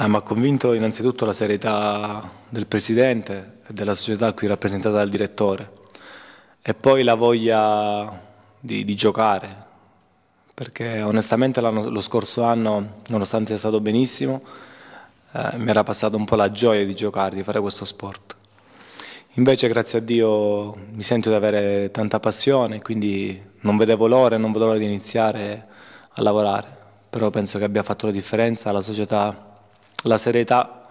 Ah, mi ha convinto innanzitutto la serietà del presidente e della società qui rappresentata dal direttore e poi la voglia di, di giocare, perché onestamente lo scorso anno, nonostante sia stato benissimo, eh, mi era passata un po' la gioia di giocare, di fare questo sport. Invece, grazie a Dio, mi sento di avere tanta passione, quindi non vedevo l'ora e non vedo l'ora di iniziare a lavorare. Però penso che abbia fatto la differenza la società la serietà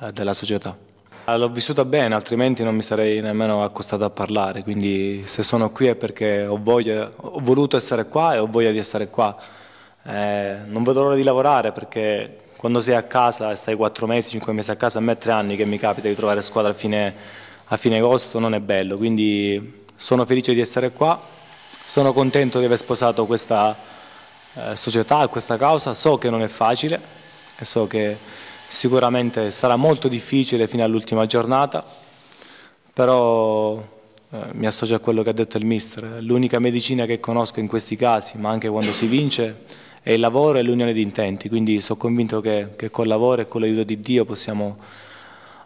eh, della società. Eh, l'ho vissuta bene, altrimenti non mi sarei nemmeno accostato a parlare, quindi se sono qui è perché ho, voglia, ho voluto essere qua e ho voglia di essere qua. Eh, non vedo l'ora di lavorare perché quando sei a casa, e stai 4 mesi, 5 mesi a casa, a me 3 anni che mi capita di trovare squadra a fine, a fine agosto, non è bello, quindi sono felice di essere qua, sono contento di aver sposato questa eh, società, questa causa, so che non è facile e so che sicuramente sarà molto difficile fino all'ultima giornata, però eh, mi associo a quello che ha detto il mister, l'unica medicina che conosco in questi casi, ma anche quando si vince, è il lavoro e l'unione di intenti, quindi sono convinto che, che col lavoro e con l'aiuto di Dio possiamo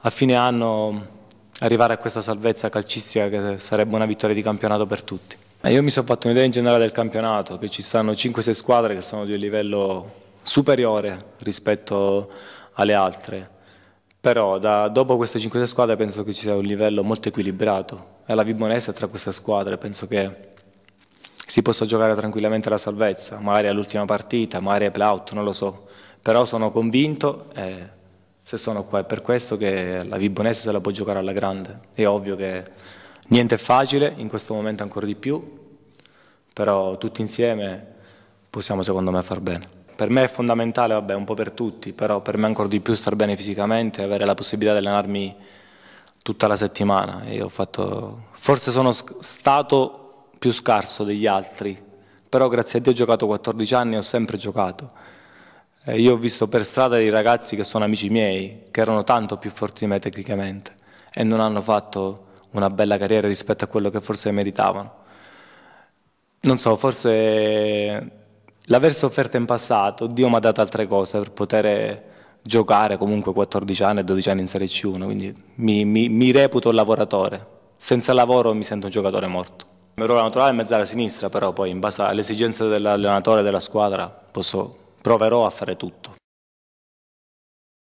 a fine anno arrivare a questa salvezza calcistica che sarebbe una vittoria di campionato per tutti. Io mi sono fatto un'idea in generale del campionato, che ci stanno 5-6 squadre che sono di un livello superiore rispetto alle altre, però da, dopo queste 5-6 squadre penso che ci sia un livello molto equilibrato e la Vibonese tra queste squadre penso che si possa giocare tranquillamente la salvezza, magari all'ultima partita, magari ai playout, non lo so, però sono convinto e se sono qua è per questo che la Vibonese se la può giocare alla grande, è ovvio che niente è facile, in questo momento ancora di più, però tutti insieme possiamo secondo me far bene per me è fondamentale, vabbè, un po' per tutti, però per me ancora di più star bene fisicamente, avere la possibilità di allenarmi tutta la settimana. Fatto... forse sono stato più scarso degli altri, però grazie a Dio ho giocato 14 anni e ho sempre giocato. io ho visto per strada dei ragazzi che sono amici miei, che erano tanto più forti di me tecnicamente e non hanno fatto una bella carriera rispetto a quello che forse meritavano. Non so, forse l'aver sofferto in passato, Dio mi ha dato altre cose per poter giocare comunque 14 anni e 12 anni in Serie C1, quindi mi, mi, mi reputo un lavoratore. Senza lavoro mi sento un giocatore morto. Il mio ruolo naturale è mezz'ala sinistra, però poi in base alle esigenze dell'allenatore e della squadra posso, proverò a fare tutto.